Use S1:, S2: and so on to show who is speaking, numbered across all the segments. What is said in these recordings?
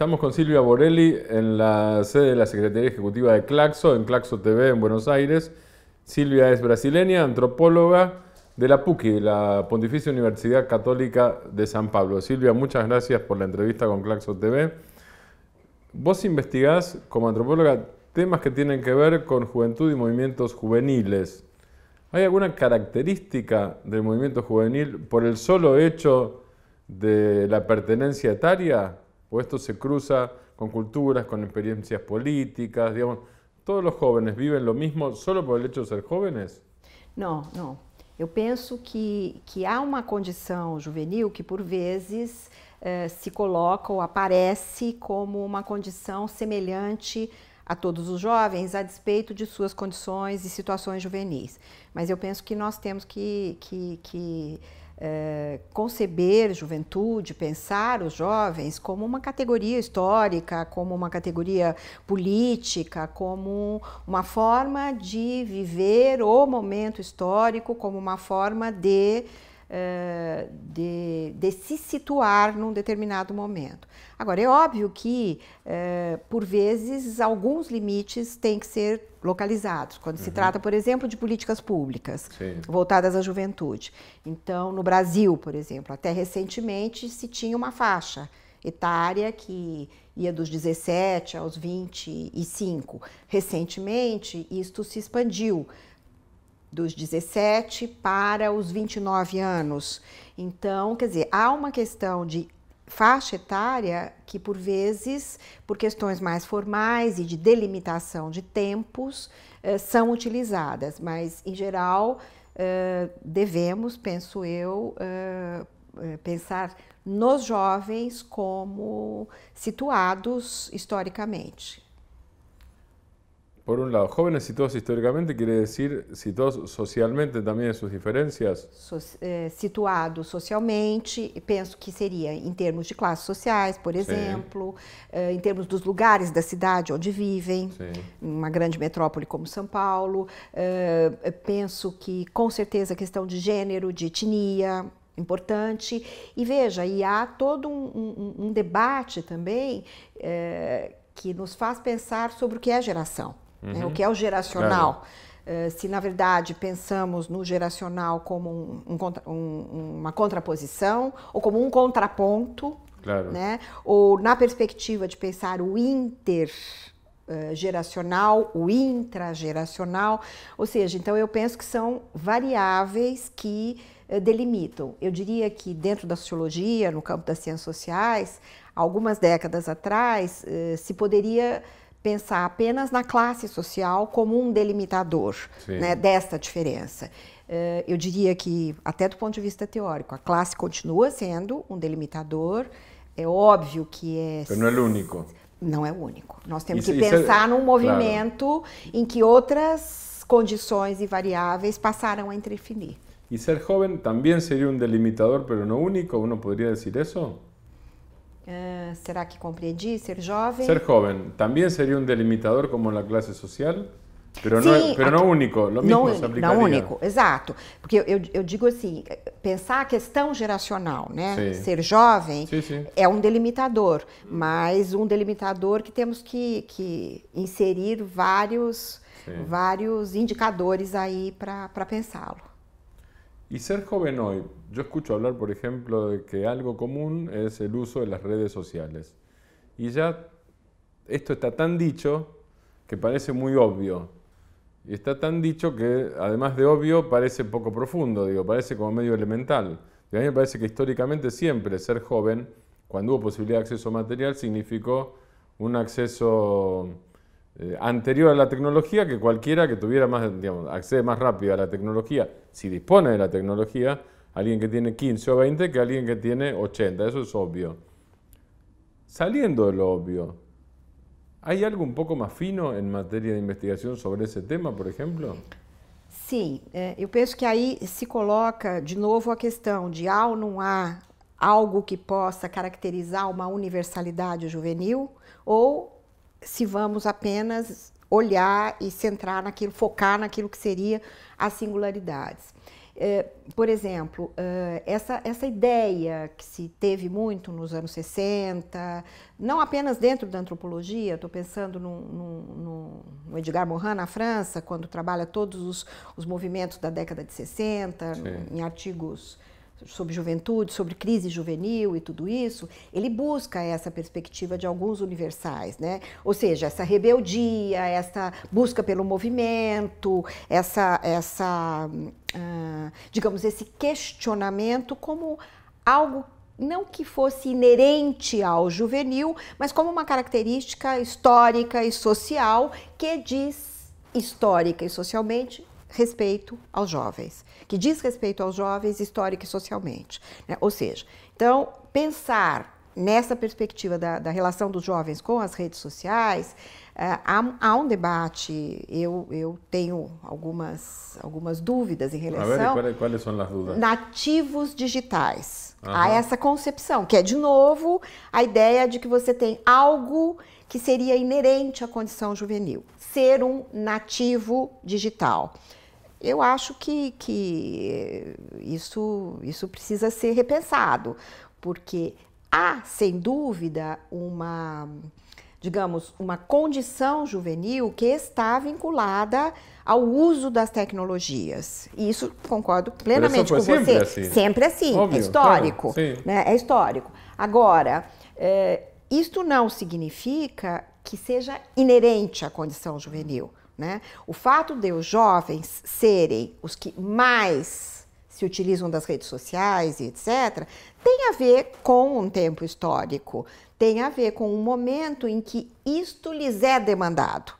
S1: Estamos con Silvia Borelli en la sede de la Secretaría Ejecutiva de Claxo, en Claxo TV en Buenos Aires. Silvia es brasileña, antropóloga de la PUCI, la Pontificia Universidad Católica de San Pablo. Silvia, muchas gracias por la entrevista con Claxo TV. Vos investigás como antropóloga temas que tienen que ver con juventud y movimientos juveniles. ¿Hay alguna característica del movimiento juvenil por el solo hecho de la pertenencia etaria? Ou esto se cruza con culturas, con experiencias políticas, digamos. ¿Todos los jóvenes viven lo mismo solo por el hecho de ser jóvenes?
S2: No, no. Eu penso que, que há uma condição juvenil que, por vezes, eh, se coloca ou aparece como uma condição semelhante a todos os jovens, a despeito de suas condições e situações juvenis. Mas eu penso que nós temos que, que, que eh, conceber juventude, pensar os jovens como uma categoria histórica, como uma categoria política, como uma forma de viver o momento histórico, como uma forma de eh, de, de, se situar num determinado momento. Agora, é óbvio que, eh, por vezes, alguns limites têm que ser localizados, quando uhum. se trata, por exemplo, de políticas públicas Sim. voltadas à juventude. Então, no Brasil, por exemplo, até recentemente se tinha uma faixa etária que ia dos 17 aos 25. Recentemente, isto se expandiu dos 17 para os 29 anos. Então, quer dizer, há uma questão de faixa etária que, por vezes, por questões mais formais e de delimitação de tempos, eh, são utilizadas, mas, em geral, eh, devemos, penso eu, eh, pensar nos jovens como situados historicamente
S1: por un lado, jóvenes situados históricamente quiere decir situados socialmente también sus diferencias.
S2: So, eh, situado socialmente, penso que seria em termos de classes sociais, por exemplo, eh, em termos dos lugares da cidade onde vivem, uma grande metrópole como São Paulo. Eh, penso que com certeza a questão de gênero, de etnia, importante. E veja, e há todo um, um, um debate também eh, que nos faz pensar sobre o que é geração uhum. né, o que é o geracional. Claro. Uh, se, na verdade, pensamos no geracional como um, um um, uma contraposição ou como um contraponto, claro. né? ou na perspectiva de pensar o inter eh, geracional, o intrageracional, ou seja, então eu penso que são variáveis que eh, delimitam. Eu diria que dentro da sociologia, no campo das ciências sociais, algumas décadas atrás, se poderia pensar apenas na classe social como um delimitador né, desta diferença. Eh, eu diria que, até do ponto de vista teórico, a classe continua sendo um delimitador. É óbvio que é. Mas
S1: então, não é o único.
S2: Não é o único. Nós temos isso, que é pensar é... num movimento claro. em que outras condições e variáveis passaram a interferir.
S1: E ser jovem também seria um delimitador, mas não único? Uno poderia dizer isso?
S2: Eh, será que compreendi? Ser jovem? Ser
S1: jovem também seria um delimitador como na classe social? Pero, Sim, não, pero não único, lo não, não único,
S2: exato. Porque eu, eu, eu, digo assim, pensar a questão geracional, né? Sim. Ser jovem sim, sim. é um delimitador, mas um delimitador que temos que, que inserir vários, vários indicadores aí para pensá-lo.
S1: Y ser joven hoy, yo escucho hablar, por ejemplo, de que algo común es el uso de las redes sociales. Y ya esto está tan dicho que parece muy obvio. Y está tan dicho que, además de obvio, parece poco profundo, digo, parece como medio elemental. a mí me parece que históricamente siempre ser joven, cuando hubo posibilidad de acceso material, significó un acceso eh, anterior a la tecnología que cualquiera que tuviera más, digamos, accede más rápido a la tecnología, si dispone de la tecnología, alguien que tiene 15 o 20 que alguien que tiene 80, eso es obvio. Saliendo de lo obvio, ¿hay algo un poco más fino en materia de investigación sobre ese tema, por ejemplo?
S2: Sí, yo eh, pienso que ahí se coloca de nuevo la cuestión de há ou não há algo que possa caracterizar uma universalidade juvenil ou se vamos apenas olhar e centrar naquilo, focar naquilo que seria as singularidades. É, por exemplo, é, essa, essa ideia que se teve muito nos anos 60, não apenas dentro da antropologia, estou pensando no, no, no, Edgar Morin na França, quando trabalha todos os, os movimentos da década de 60, em artigos sobre juventude, sobre crise juvenil e tudo isso, ele busca essa perspectiva de alguns universais, né? Ou seja, essa rebeldia, essa busca pelo movimento, essa, essa uh, digamos, esse questionamento como algo não que fosse inerente ao juvenil, mas como uma característica histórica e social que diz histórica e socialmente respeito aos jovens, que diz respeito aos jovens histórica e socialmente. Né? Ou seja, então, pensar nessa perspectiva da, da, relação dos jovens com as redes sociais, eh, há, há um debate. Eu, eu, tenho algumas, algumas dúvidas em relação. A ver,
S1: é, quais são as dúvidas?
S2: Nativos digitais. Uhum. Há essa concepção, que é, de novo, a ideia de que você tem algo que seria inerente à condição juvenil ser um nativo digital eu acho que, que isso, isso precisa ser repensado, porque há, sem dúvida, uma, digamos, uma condição juvenil que está vinculada ao uso das tecnologias. E isso concordo plenamente com sempre você. É assim. Né? Sempre é assim, é Óbvio, é histórico. Claro, né? É histórico. Agora, é, isto não significa que seja inerente à condição juvenil. Né? O fato de os jovens serem os que mais se utilizam das redes sociais e etc., tem a ver com um tempo histórico, tem a ver com um momento em que isto lhes é demandado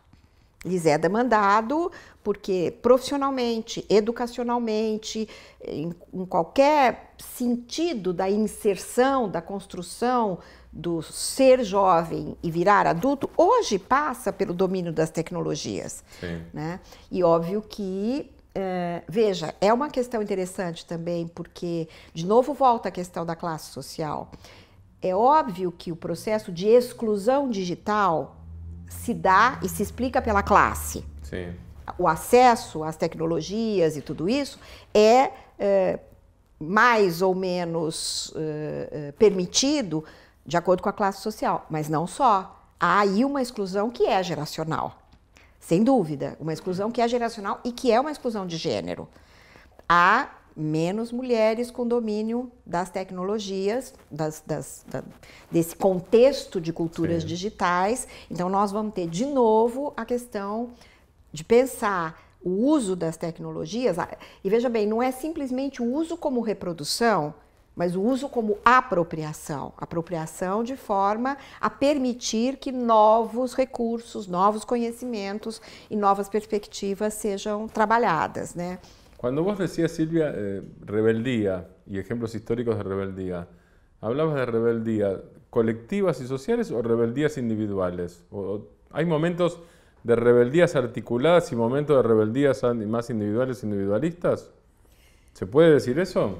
S2: lhes é demandado, porque profissionalmente, educacionalmente, em, em, qualquer sentido da inserção, da construção do ser jovem e virar adulto, hoje passa pelo domínio das tecnologias. Sim. Né? E óbvio que é, veja, é uma questão interessante também, porque, de novo, volta a questão da classe social. É óbvio que o processo de exclusão digital se dá e se explica pela classe. Sim. O acesso às tecnologias e tudo isso é, é mais ou menos é, é, permitido de acordo com a classe social, mas não só. Há aí uma exclusão que é geracional, sem dúvida, uma exclusão que é geracional e que é uma exclusão de gênero. Há menos mulheres com domínio das tecnologias, das, das, da, desse contexto de culturas Sim. digitais. Então, nós vamos ter de novo a questão de pensar o uso das tecnologias. Ah, e veja bem, não é simplesmente o uso como reprodução, mas o uso como apropriação apropriação de forma a permitir que novos recursos, novos conhecimentos e novas perspectivas sejam trabalhadas, né?
S1: Cuando vos decías, Silvia, eh, rebeldía y ejemplos históricos de rebeldía, hablabas de rebeldía colectivas y sociales o rebeldías individuales. O, hay momentos de rebeldías articuladas y momentos de rebeldías más individuales, individualistas. ¿Se puede decir eso?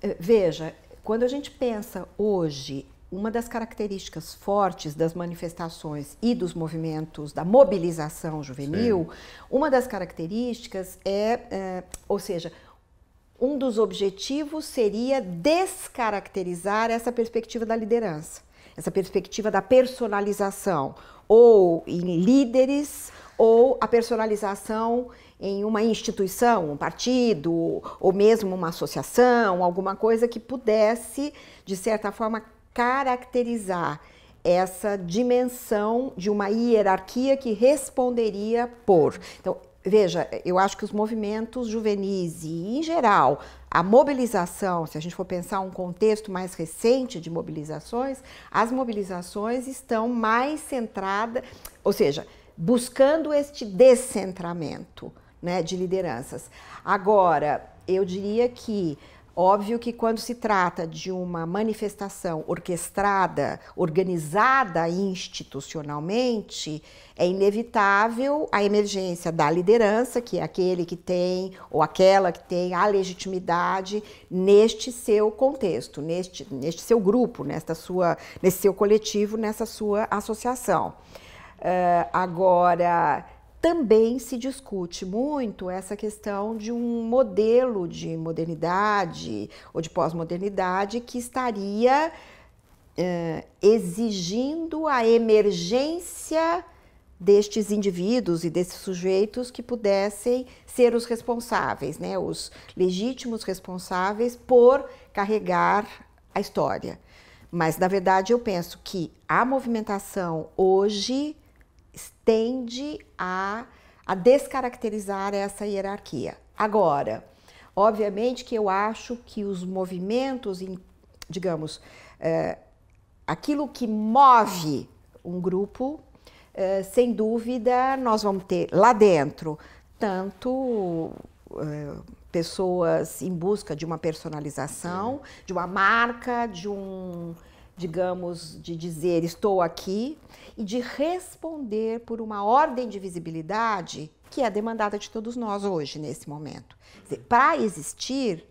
S2: Eh, veja, cuando a gente pensa hoje uma das características fortes das manifestações e dos movimentos da mobilização juvenil, Sim. uma das características é, é, ou seja, um dos objetivos seria descaracterizar essa perspectiva da liderança, essa perspectiva da personalização, ou em líderes, ou a personalização em uma instituição, um partido, ou mesmo uma associação, alguma coisa que pudesse, de certa forma, caracterizar essa dimensão de uma hierarquia que responderia por. Então, veja, eu acho que os movimentos juvenis e, em geral, a mobilização, se a gente for pensar um contexto mais recente de mobilizações, as mobilizações estão mais centradas, ou seja, buscando este descentramento né, de lideranças. Agora, eu diria que Óbvio que quando se trata de uma manifestação orquestrada, organizada institucionalmente, é inevitável a emergência da liderança, que é aquele que tem ou aquela que tem a legitimidade neste seu contexto, neste, neste seu grupo, nesta sua, nesse seu coletivo, nessa sua associação. Uh, agora, também se discute muito essa questão de um modelo de modernidade ou de pós-modernidade que estaria eh, exigindo a emergência destes indivíduos e desses sujeitos que pudessem ser os responsáveis, né, os legítimos responsáveis por carregar a história. Mas, na verdade, eu penso que a movimentação hoje tende a, a descaracterizar essa hierarquia. Agora, obviamente que eu acho que os movimentos, digamos, é, aquilo que move um grupo, é, sem dúvida, nós vamos ter lá dentro tanto é, pessoas em busca de uma personalização, de uma marca, de um digamos, de dizer estou aqui e de responder por uma ordem de visibilidade que é demandada de todos nós hoje, nesse momento. Para existir,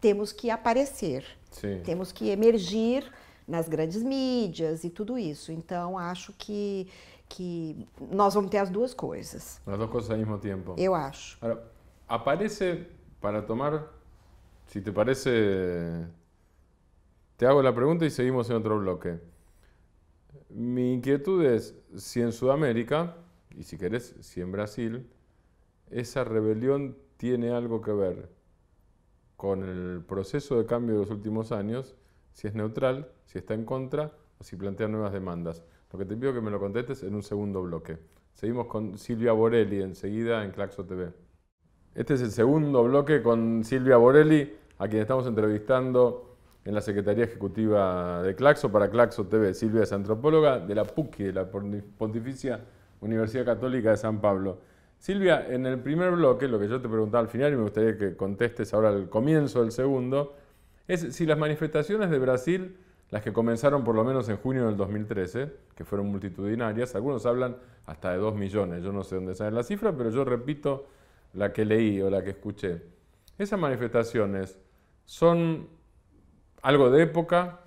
S2: temos que aparecer, Sim. temos que emergir nas grandes mídias e tudo isso. Então, acho que, que nós vamos ter as duas coisas.
S1: As duas coisas ao mesmo tempo. Eu acho. Agora, aparece para tomar, se te parece Te hago la pregunta y seguimos en otro bloque. Mi inquietud es si en Sudamérica, y si querés, si en Brasil, esa rebelión tiene algo que ver con el proceso de cambio de los últimos años, si es neutral, si está en contra o si plantea nuevas demandas. Lo que te pido que me lo contestes en un segundo bloque. Seguimos con Silvia Borelli enseguida en Claxo TV. Este es el segundo bloque con Silvia Borelli, a quien estamos entrevistando en la Secretaría Ejecutiva de Claxo, para Claxo TV. Silvia es antropóloga de la PUCI, de la Pontificia Universidad Católica de San Pablo. Silvia, en el primer bloque, lo que yo te preguntaba al final y me gustaría que contestes ahora al comienzo del segundo, es si las manifestaciones de Brasil, las que comenzaron por lo menos en junio del 2013, que fueron multitudinarias, algunos hablan hasta de 2 millones, yo no sé dónde sale la cifra, pero yo repito la que leí o la que escuché. Esas manifestaciones son algo de época,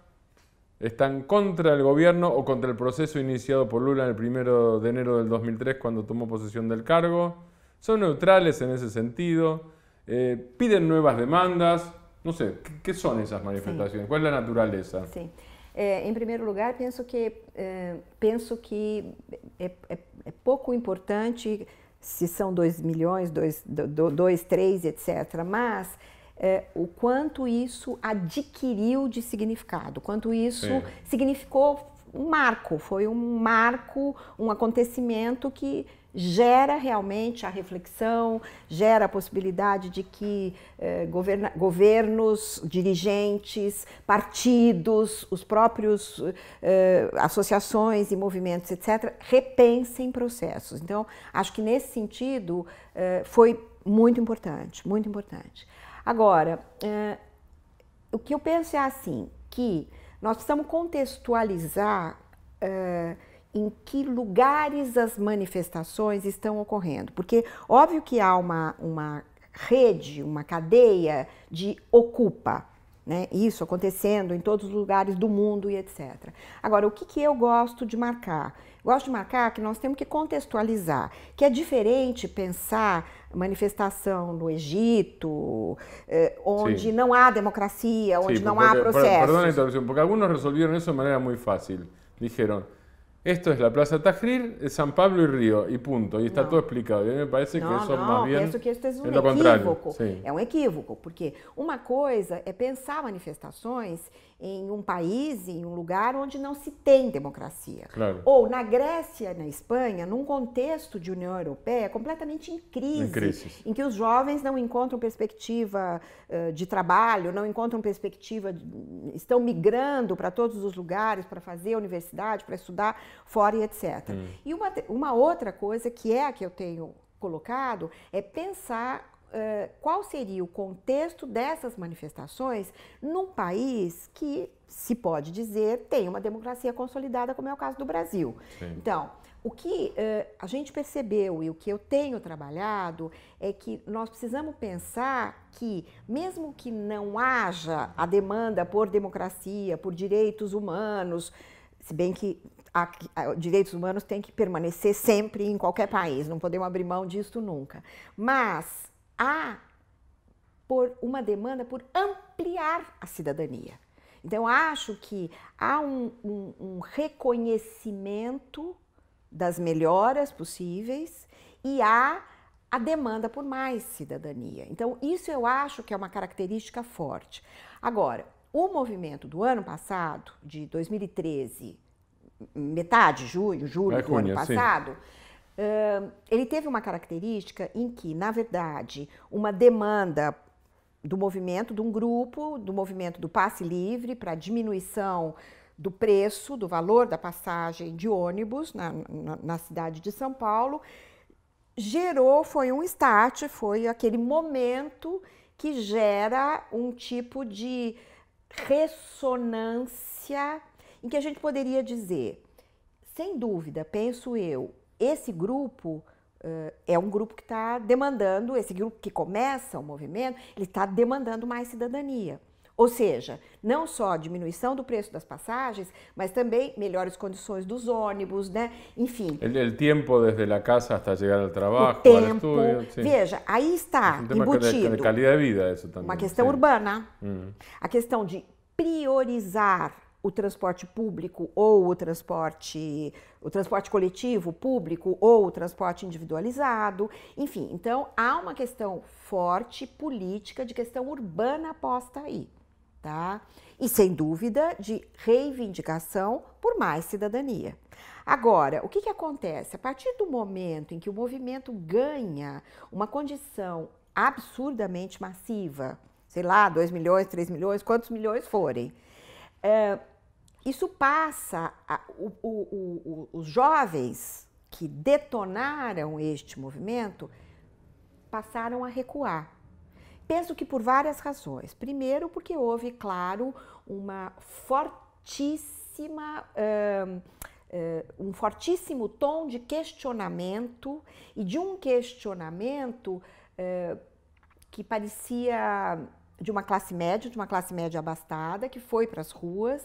S1: están contra el gobierno o contra el proceso iniciado por Lula el primero de enero del 2003 cuando tomó posesión del cargo, son neutrales en ese sentido, eh, piden nuevas demandas, no sé, ¿qué, son esas manifestaciones? ¿Cuál es la naturaleza?
S2: Sí. Eh, primer lugar, pienso que, eh, eh, eh poco que es importante si son 2 millones, 2, 3, etcétera, é, o quanto isso adquiriu de significado, quanto isso é. significou um marco, foi um marco, um acontecimento que gera realmente a reflexão, gera a possibilidade de que eh, governa, governos, dirigentes, partidos, os próprios eh, associações e movimentos, etc., repensem processos. Então, acho que nesse sentido eh, foi muito importante, muito importante. Agora, é, o que eu penso é assim, que nós precisamos contextualizar é, em que lugares as manifestações estão ocorrendo, porque óbvio que há uma, uma rede, uma cadeia de ocupa, né? Isso acontecendo em todos os lugares do mundo e etc. Agora, o que, que eu gosto de marcar? Gosto de marcar que nós temos que contextualizar, que é diferente pensar manifestação no Egito, eh, onde Sim. não há democracia, onde Sim, porque, não há processo. Perdona,
S1: porque alguns resolveram isso de maneira muito fácil. Dijeron, Esto es la Plaza Tajril, San Pablo y Río, y punto. y está todo explicado. a mí me parece que eso es más bien Penso que esto es un equívoco. es
S2: un equívoco, porque una cosa es pensar manifestações em um país, em um lugar onde não se tem democracia. Claro. Ou na Grécia, na Espanha, num contexto de União Europeia completamente em crise, em, crise. em que os jovens não encontram perspectiva uh, de trabalho, não encontram perspectiva, de, estão migrando para todos os lugares para fazer universidade, para estudar fora e etc. Hum. E uma, uma outra coisa que é a que eu tenho colocado é pensar eh, qual seria o contexto dessas manifestações num país que se pode dizer tem uma democracia consolidada, como é o caso do Brasil. Sim. Então, o que uh, a gente percebeu e o que eu tenho trabalhado é que nós precisamos pensar que, mesmo que não haja a demanda por democracia, por direitos humanos, se bem que a, a, direitos humanos têm que permanecer sempre em qualquer país, não podemos abrir mão disso nunca. Mas há por uma demanda por ampliar a cidadania. Então, acho que há um, um, um reconhecimento das melhoras possíveis e há a demanda por mais cidadania. Então, isso eu acho que é uma característica forte. Agora, o movimento do ano passado, de 2013, metade, junho, julho é do ano passado, sim Uh, ele teve uma característica em que, na verdade, uma demanda do movimento, de um grupo, do movimento do passe livre para diminuição do preço, do valor da passagem de ônibus na, na, na, cidade de São Paulo, gerou, foi um start, foi aquele momento que gera um tipo de ressonância em que a gente poderia dizer, sem dúvida, penso eu, esse grupo eh, é um grupo que está demandando, esse grupo que começa o movimento, ele está demandando mais cidadania. Ou seja, não só diminuição do preço das passagens, mas também melhores condições dos ônibus, né? Enfim.
S1: O tempo desde a casa até chegar ao trabalho, o tempo. Veja,
S2: aí está um embutido. De, de,
S1: de vida, isso também. Uma questão sim.
S2: urbana. Mm. A questão de priorizar o transporte público ou o transporte, o transporte coletivo público ou o transporte individualizado, enfim. Então há uma questão forte política de questão urbana posta aí, tá? E sem dúvida de reivindicação por mais cidadania. Agora, o que, que acontece? A partir do momento em que o movimento ganha uma condição absurdamente massiva, sei lá, 2 milhões, 3 milhões, quantos milhões forem, eh, isso passa, a, o, o, o, os jovens que detonaram este movimento passaram a recuar. Penso que por várias razões. Primeiro, porque houve, claro, uma fortíssima. Uh, um fortíssimo tom de questionamento e de um questionamento hum, que parecia de uma classe média, de uma classe média abastada, que foi para as ruas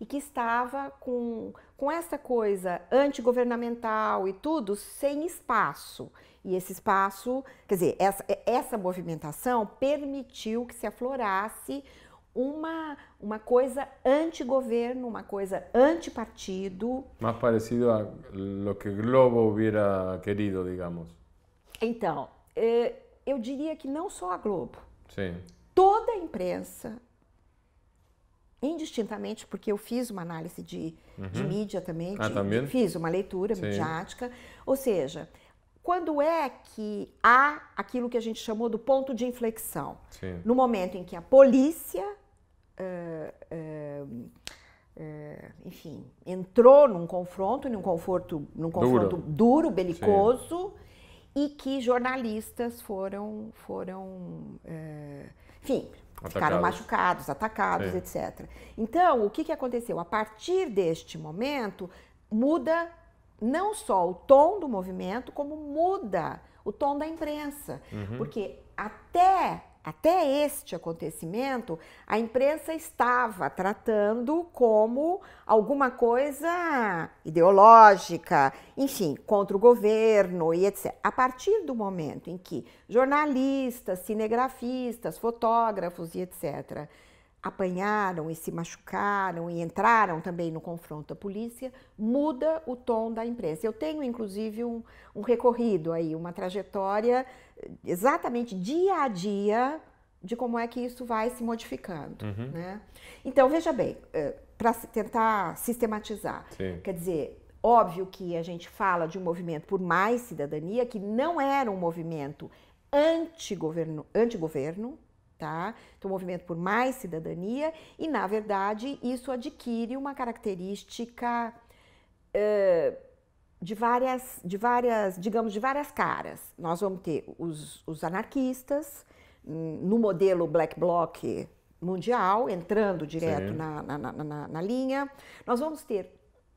S2: e que estava com, com essa coisa antigovernamental e tudo sem espaço. E esse espaço, quer dizer, essa, é, essa movimentação permitiu que se aflorasse uma, uma coisa antigoverno, uma coisa antipartido.
S1: Mais parecido a lo que Globo hubiera querido, digamos.
S2: Então, eh, eu diria que não só a Globo. Sim. Toda a imprensa, indistintamente, porque eu fiz uma análise de,
S1: uhum. de mídia
S2: também, ah, de, também, tá fiz uma leitura Sim. midiática, ou seja, quando é que há aquilo que a gente chamou do ponto de inflexão? Sim. No momento em que a polícia, uh, uh, uh, enfim, entrou num confronto, num conforto, num confronto duro, duro belicoso, Sim. e que jornalistas foram, foram enfim, Atacados. Ficaram machucados, atacados, é. etc. Então, o que, que aconteceu? A partir deste momento, muda não só o tom do movimento, como muda o tom da imprensa. Uhum. Porque até até este acontecimento, a imprensa estava tratando como alguma coisa ideológica, enfim, contra o governo e etc. A partir do momento em que jornalistas, cinegrafistas, fotógrafos e etc apanharam e se machucaram e entraram também no confronto à polícia, muda o tom da imprensa. Eu tenho, inclusive, um, um recorrido aí, uma trajetória eh, exatamente dia a dia de como é que isso vai se modificando. Uhum. Né? Então, veja bem, eh, para tentar sistematizar, Sim. quer dizer, óbvio que a gente fala de um movimento por mais cidadania, que não era um movimento anti governo tá? Então, o movimento por mais cidadania, e na verdade isso adquire uma característica uh, de várias, de várias, digamos, de várias caras. Nós vamos ter os, os anarquistas hum, no modelo Black Bloc mundial, entrando direto na na, na, na, na linha. Nós vamos ter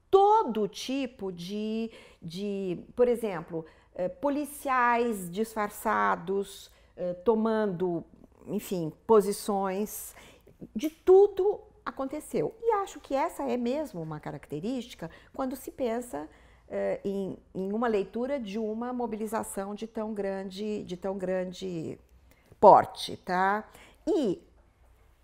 S2: todo tipo de, de por exemplo, eh, policiais disfarçados, eh, tomando enfim, posições, de tudo aconteceu. E acho que essa é mesmo uma característica quando se pensa eh, em, em, uma leitura de uma mobilização de tão grande, de tão grande porte, tá? E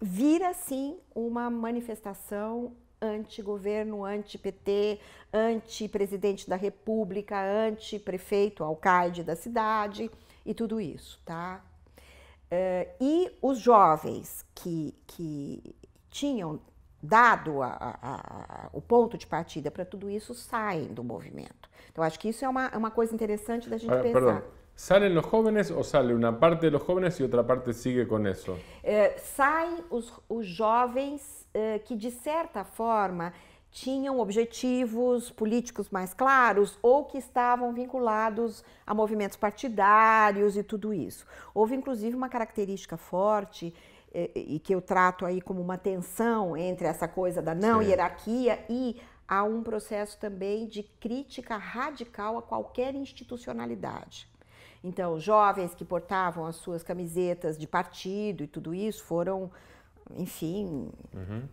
S2: vira sim uma manifestação anti-governo, anti-PT, anti-presidente da República, anti-prefeito, alcaide da cidade e tudo isso, tá? Uh, e os jovens que, que tinham dado a, a, a, o ponto de partida para tudo isso saem do movimento. Então, acho que isso é uma, é uma coisa interessante da gente ah, pensar. Perdão.
S1: ¿Salen os jovens ou sale uma parte dos jovens e outra parte sigue com isso? Uh,
S2: eh, saem os, os jovens uh, que, de certa forma, tinham objetivos políticos mais claros ou que estavam vinculados a movimentos partidários e tudo isso. Houve inclusive uma característica forte eh, eh, e que eu trato aí como uma tensão entre essa coisa da não Sim. hierarquia e há um processo também de crítica radical a qualquer institucionalidade. Então, jovens que portavam as suas camisetas de partido e tudo isso foram, enfim, uhum.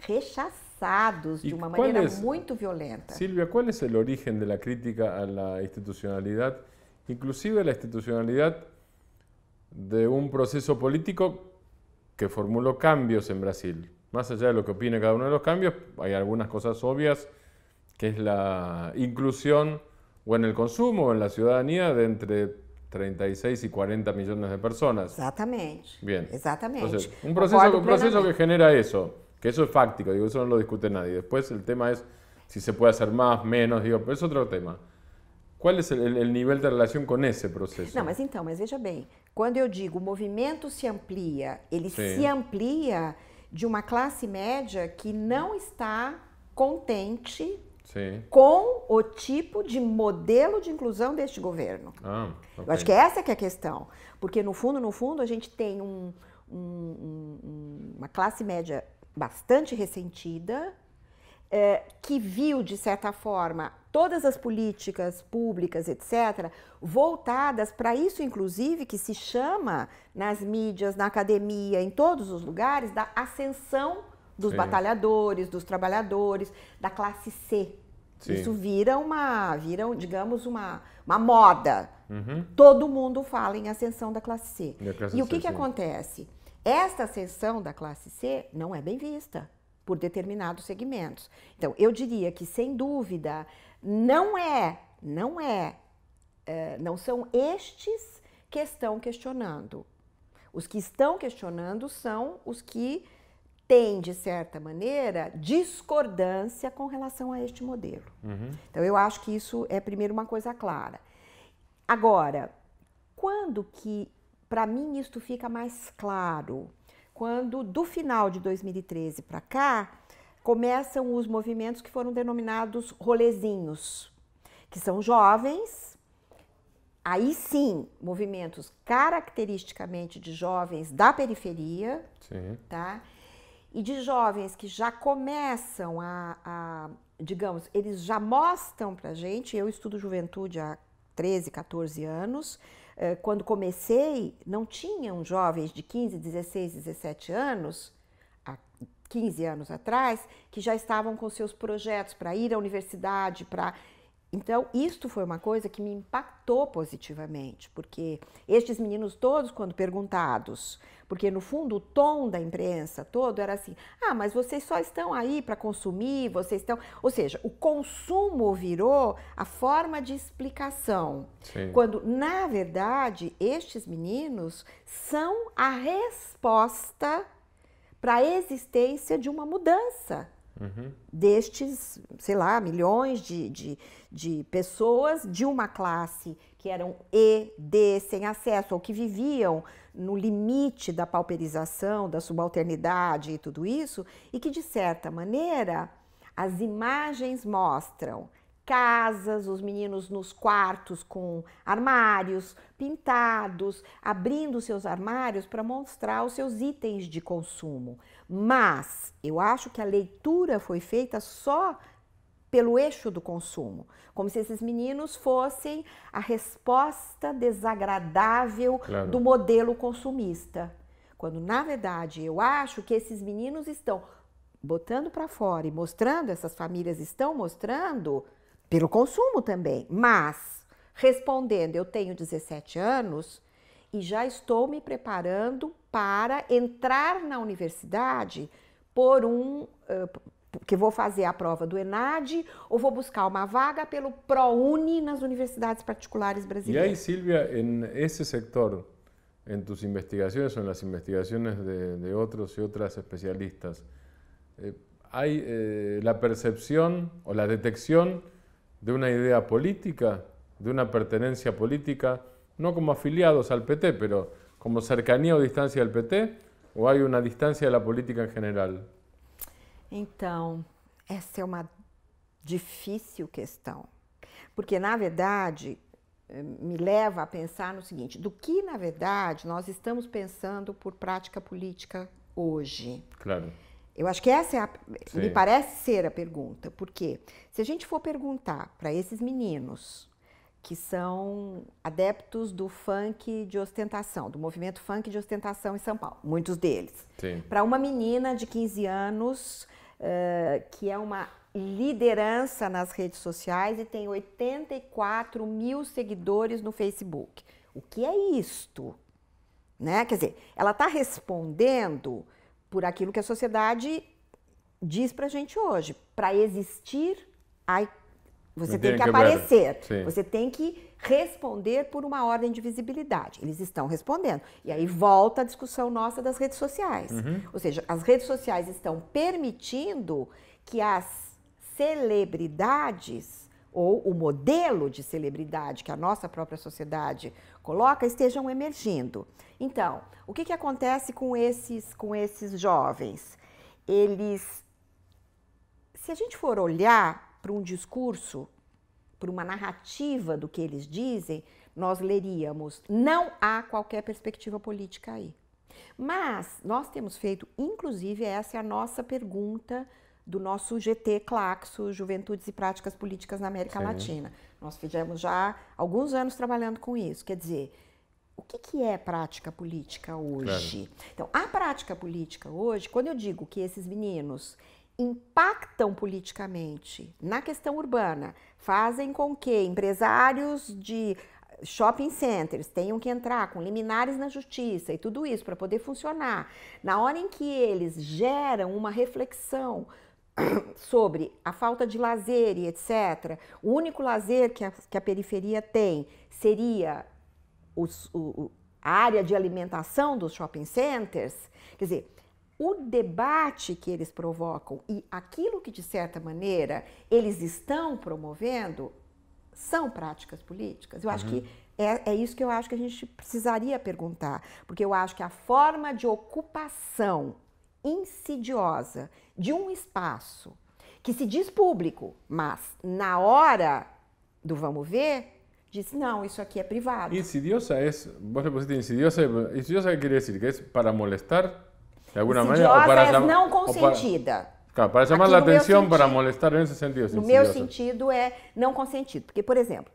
S2: rechaçados de una manera muy violenta.
S1: Silvia, ¿cuál es el origen de la crítica a la institucionalidad, inclusive la institucionalidad de un proceso político que formuló cambios en Brasil? Más allá de lo que opine cada uno de los cambios, hay algunas cosas obvias, que es la inclusión o en el consumo o en la ciudadanía de entre 36 y 40 millones de personas.
S2: Exactamente. Bien. Exactamente. un proceso, un proceso que
S1: genera eso. Que eso es fáctico, digo, eso no lo discute nadie. Después el tema es si se puede hacer más, menos, digo, pero es otro tema. Qual é o nível de relação com esse processo? Não, mas
S2: então, mas veja bem, quando eu digo o movimento se amplia, ele se amplia de uma classe média que não está contente com o tipo de modelo de inclusão deste governo. Ah, okay. Eu acho que essa que é a questão, porque no fundo, no fundo, a gente tem um, um, um, uma classe média bastante ressentida, é, que viu, de certa forma, todas as políticas públicas, etc., voltadas para isso, inclusive, que se chama nas mídias, na academia, em todos os lugares, da ascensão dos Sim. batalhadores, dos trabalhadores, da classe C. Sim. Isso vira uma, vira, digamos, uma, uma moda. Uhum. Todo mundo fala em ascensão da classe C. E, classe e C, o que, que acontece? Esta ascensão da classe C não é bem vista por determinados segmentos. Então, eu diria que, sem dúvida, não é, não é, eh, não são estes que estão questionando. Os que estão questionando são os que têm, de certa maneira, discordância com relação a este modelo. Uhum. Então, eu acho que isso é, primeiro, uma coisa clara. Agora, quando que para mim isto fica mais claro quando do final de 2013 para cá começam os movimentos que foram denominados rolezinhos, que são jovens, aí sim, movimentos caracteristicamente de jovens da periferia, sim. tá? E de jovens que já começam a, a digamos, eles já mostram para gente, eu estudo juventude há 13, 14 anos, eh, quando comecei, não tinham jovens de 15, 16, 17 anos, há 15 anos atrás, que já estavam com seus projetos para ir à universidade, para. Então, isto foi uma coisa que me impactou positivamente, porque estes meninos todos, quando perguntados porque, no fundo, o tom da imprensa todo era assim: ah, mas vocês só estão aí para consumir, vocês estão. Ou seja, o consumo virou a forma de explicação. Sim. Quando, na verdade, estes meninos são a resposta para a existência de uma mudança. Uhum. destes, sei lá, milhões de, de, de pessoas de uma classe que eram D, sem acesso ou que viviam no limite da pauperização, da subalternidade e tudo isso, e que de certa maneira as imagens mostram casas, os meninos nos quartos com armários pintados, abrindo seus armários para mostrar os seus itens de consumo. Mas eu acho que a leitura foi feita só pelo eixo do consumo, como se esses meninos fossem a resposta desagradável claro. do modelo consumista. Quando na verdade eu acho que esses meninos estão botando para fora e mostrando, essas famílias estão mostrando pelo consumo também, mas respondendo, eu tenho 17 anos e já estou me preparando para entrar na universidade por um uh, que vou fazer a prova do ENAD voy vou buscar uma vaga pelo ProUni en las universidades particulares brasileiras. Y ahí,
S1: Silvia, en ese sector, en tus investigaciones o en las investigaciones de otros y otras especialistas, eh, hay eh, la percepción o la detección de una idea política, de una pertenencia política, no como afiliados al PT, pero como cercanía o distancia al PT, o hay una distancia de la política en general?
S2: Então, essa é uma difícil questão, porque na verdade eh, me leva a pensar no seguinte: do que na verdade nós estamos pensando por prática política hoje? Claro. Eu acho que essa é a, me parece ser a pergunta, porque se a gente for perguntar para esses meninos que são adeptos do funk de ostentação, do movimento funk de ostentação em São Paulo, muitos deles. Para uma menina de 15 anos eh, que é uma liderança nas redes sociais e tem 84 mil seguidores no Facebook. O que é isto? Né? Quer dizer, ela está respondendo por aquilo que a sociedade diz para a gente hoje. Para existir, você tem que aparecer. Você tem que responder por uma ordem de visibilidade. Eles estão respondendo. E aí volta a discussão nossa das redes sociais. Uhum. Ou seja, as redes sociais estão permitindo que as celebridades ou o modelo de celebridade que a nossa própria sociedade coloca estejam emergindo. Então, o que, que acontece com esses, com esses jovens? Eles, se a gente for olhar para um discurso, para uma narrativa do que eles dizem, nós leríamos: não há qualquer perspectiva política aí. Mas nós temos feito, inclusive, essa é a nossa pergunta do nosso GT Claxo, Juventudes e Práticas Políticas na América Sim. Latina. Nós fizemos já alguns anos trabalhando com isso. Quer dizer, o que, que é prática política hoje? Claro. Então, a prática política hoje, quando eu digo que esses meninos impactam politicamente na questão urbana, fazem com que empresários de shopping centers tenham que entrar com liminares na justiça e tudo isso para poder funcionar. Na hora em que eles geram uma reflexão sobre a falta de lazer e etc., o único lazer que a, que a periferia tem seria os, o, a área de alimentação dos shopping centers, quer dizer, o debate que eles provocam e aquilo que, de certa maneira, eles estão promovendo são práticas políticas. Eu acho uhum. que é, é, isso que eu acho que a gente precisaria perguntar, porque eu acho que a forma de ocupação insidiosa de um espaço que se diz público, mas na hora do vamos ver, diz não, isso aqui é privado.
S1: Insidiosa é, você tem insidiosa, insidiosa quer dizer que é para molestar de alguna manera. O para não consentida. Para, para chamar Aqui, a atenção, sentido, para molestar nesse sentido. No meu
S2: sentido é não consentido. Porque, por exemplo,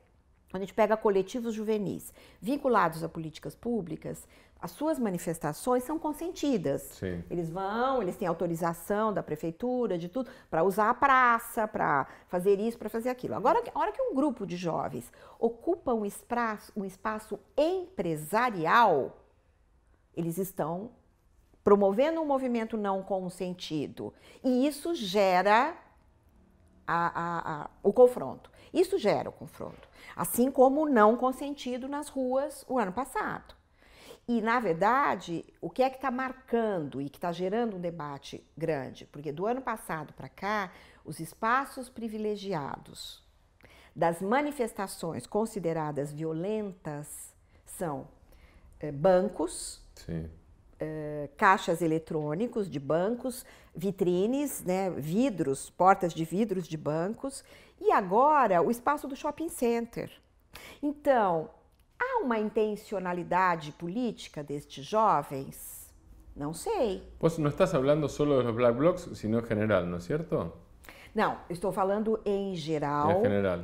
S2: quando a gente pega coletivos juvenis vinculados a políticas públicas, as suas manifestações são consentidas. Sim. Eles vão, eles têm autorização da prefeitura, de tudo, para usar a praça, para fazer isso, para fazer aquilo. Agora, a hora que um grupo de jovens ocupa um espaço, um espaço empresarial, eles estão promovendo um movimento não consentido. E isso gera a, a, a, o confronto. Isso gera o confronto. Assim como o não consentido nas ruas o ano passado. E, na verdade, o que é que está marcando e que está gerando um debate grande? Porque do ano passado para cá, os espaços privilegiados das manifestações consideradas violentas são é, bancos, Sim. Eh, caixas eletrônicos de bancos, vitrines, né, vidros, portas de vidros de bancos e agora o espaço do shopping center. Então, há uma intencionalidade política destes jovens? Não sei.
S1: Você não estás falando só dos black blocs, sino geral, não é certo?
S2: Não, estou falando em geral.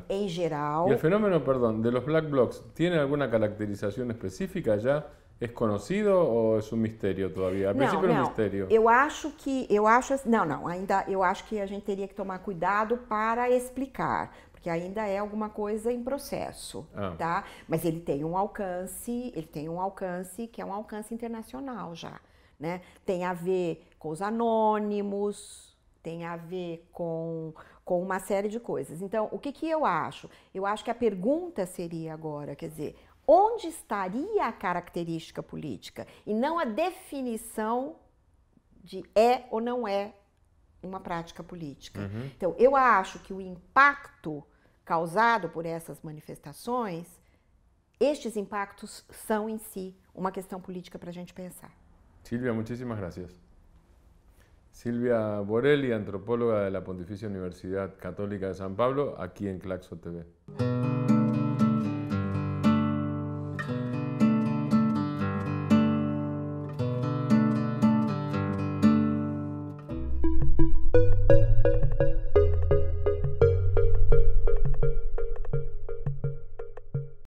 S2: É em geral. E o
S1: fenômeno, perdão, de los black blocs, tem alguma caracterização específica já? ¿Es conocido ou é um mistério todavía? A princípio é um mistério. Eu
S2: acho que eu acho assim, não, não, ainda eu acho que a gente teria que tomar cuidado para explicar, porque ainda é alguma coisa em processo, ah. tá? Mas ele tem um alcance, ele tem um alcance que é um alcance internacional já, né? Tem a ver com os anônimos, tem a ver com com uma série de coisas. Então, o que que eu acho? Eu acho que a pergunta seria agora, quer dizer, onde estaria a característica política e não a definição de é ou não é uma prática política. Uhum. Então, eu acho que o impacto causado por essas manifestações, estes impactos são em si uma questão política para a gente pensar.
S1: Silvia, muchísimas gracias. Silvia Borelli, antropóloga de la Pontificia Universidad Católica de San Pablo, aquí en Claxo TV.